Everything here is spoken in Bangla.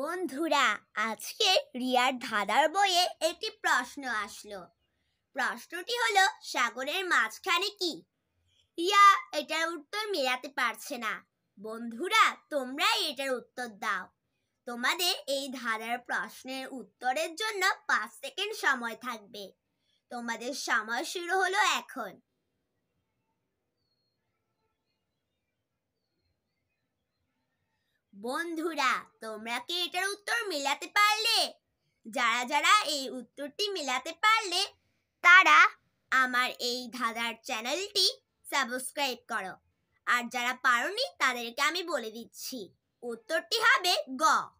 বন্ধুরা আজকে রিয়ার ধাঁধার বইয়ে একটি প্রশ্ন আসলো প্রশ্নটি হলো সাগরের মাঝখানে কি রিয়া এটার উত্তর মেলাতে পারছে না বন্ধুরা তোমরাই এটার উত্তর দাও তোমাদের এই ধাঁধার প্রশ্নের উত্তরের জন্য পাঁচ সেকেন্ড সময় থাকবে তোমাদের সময় শুরু হলো এখন বন্ধুরা তোমরা কি এটার উত্তর মেলাতে পারলে যারা যারা এই উত্তরটি মেলাতে পারলে তারা আমার এই ধাঁধার চ্যানেলটি সাবস্ক্রাইব করো আর যারা পারোনি তাদেরকে আমি বলে দিচ্ছি উত্তরটি হবে গ